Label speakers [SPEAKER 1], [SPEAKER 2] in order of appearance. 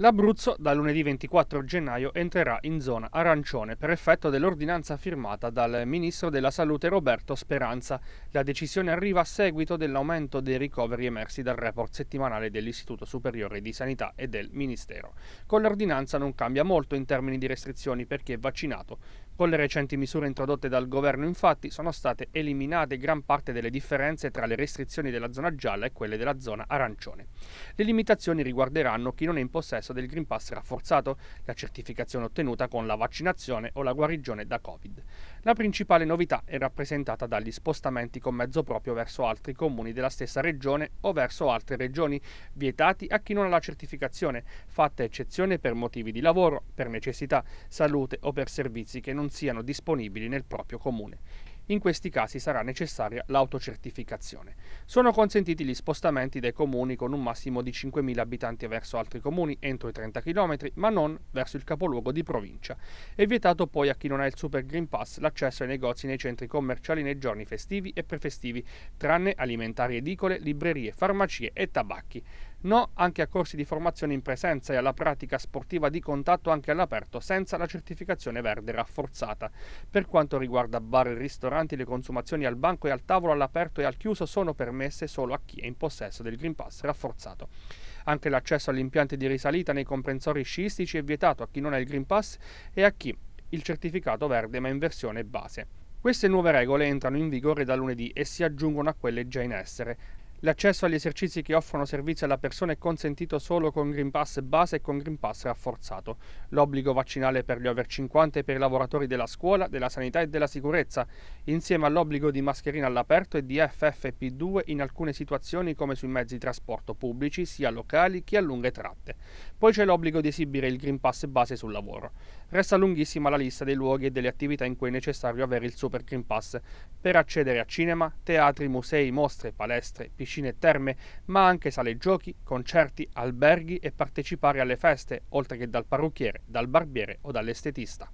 [SPEAKER 1] L'Abruzzo da lunedì 24 gennaio entrerà in zona arancione per effetto dell'ordinanza firmata dal Ministro della Salute Roberto Speranza. La decisione arriva a seguito dell'aumento dei ricoveri emersi dal report settimanale dell'Istituto Superiore di Sanità e del Ministero. Con l'ordinanza non cambia molto in termini di restrizioni per chi è vaccinato, con le recenti misure introdotte dal governo infatti sono state eliminate gran parte delle differenze tra le restrizioni della zona gialla e quelle della zona arancione. Le limitazioni riguarderanno chi non è in possesso del Green Pass rafforzato, la certificazione ottenuta con la vaccinazione o la guarigione da Covid. La principale novità è rappresentata dagli spostamenti con mezzo proprio verso altri comuni della stessa regione o verso altre regioni, vietati a chi non ha la certificazione, fatta eccezione per motivi di lavoro, per necessità, salute o per servizi che non siano disponibili nel proprio comune. In questi casi sarà necessaria l'autocertificazione. Sono consentiti gli spostamenti dai comuni con un massimo di 5.000 abitanti verso altri comuni entro i 30 km, ma non verso il capoluogo di provincia. È vietato poi a chi non ha il Super Green Pass l'accesso ai negozi nei centri commerciali nei giorni festivi e prefestivi, tranne alimentari edicole, librerie, farmacie e tabacchi no anche a corsi di formazione in presenza e alla pratica sportiva di contatto anche all'aperto senza la certificazione verde rafforzata. Per quanto riguarda bar e ristoranti, le consumazioni al banco e al tavolo all'aperto e al chiuso sono permesse solo a chi è in possesso del Green Pass rafforzato. Anche l'accesso agli impianti di risalita nei comprensori sciistici è vietato a chi non ha il Green Pass e a chi il certificato verde ma in versione base. Queste nuove regole entrano in vigore da lunedì e si aggiungono a quelle già in essere. L'accesso agli esercizi che offrono servizi alla persona è consentito solo con Green Pass base e con Green Pass rafforzato. L'obbligo vaccinale per gli over 50 e per i lavoratori della scuola, della sanità e della sicurezza, insieme all'obbligo di mascherina all'aperto e di FFP2 in alcune situazioni come sui mezzi di trasporto pubblici, sia locali che a lunghe tratte. Poi c'è l'obbligo di esibire il Green Pass base sul lavoro. Resta lunghissima la lista dei luoghi e delle attività in cui è necessario avere il Super Green Pass per accedere a cinema, teatri, musei, mostre, palestre, piscine e terme, ma anche sale giochi, concerti, alberghi e partecipare alle feste, oltre che dal parrucchiere, dal barbiere o dall'estetista.